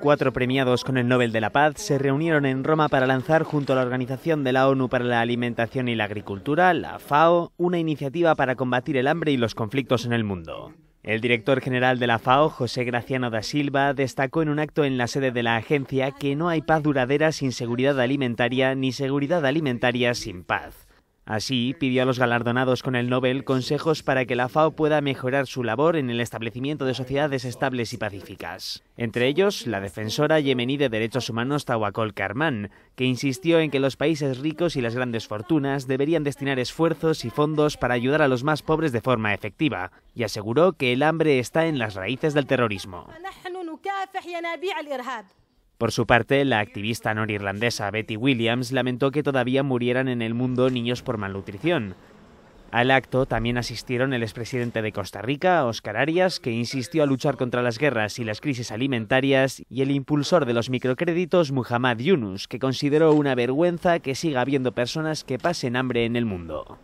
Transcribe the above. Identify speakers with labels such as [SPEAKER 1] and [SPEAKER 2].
[SPEAKER 1] Cuatro premiados con el Nobel de la Paz se reunieron en Roma para lanzar junto a la Organización de la ONU para la Alimentación y la Agricultura, la FAO, una iniciativa para combatir el hambre y los conflictos en el mundo. El director general de la FAO, José Graciano da Silva, destacó en un acto en la sede de la agencia que no hay paz duradera sin seguridad alimentaria ni seguridad alimentaria sin paz. Así, pidió a los galardonados con el Nobel consejos para que la FAO pueda mejorar su labor en el establecimiento de sociedades estables y pacíficas. Entre ellos, la defensora yemení de derechos humanos Tawakol Karman, que insistió en que los países ricos y las grandes fortunas deberían destinar esfuerzos y fondos para ayudar a los más pobres de forma efectiva, y aseguró que el hambre está en las raíces del terrorismo. Por su parte, la activista norirlandesa Betty Williams lamentó que todavía murieran en el mundo niños por malnutrición. Al acto también asistieron el expresidente de Costa Rica, Oscar Arias, que insistió a luchar contra las guerras y las crisis alimentarias, y el impulsor de los microcréditos, Muhammad Yunus, que consideró una vergüenza que siga habiendo personas que pasen hambre en el mundo.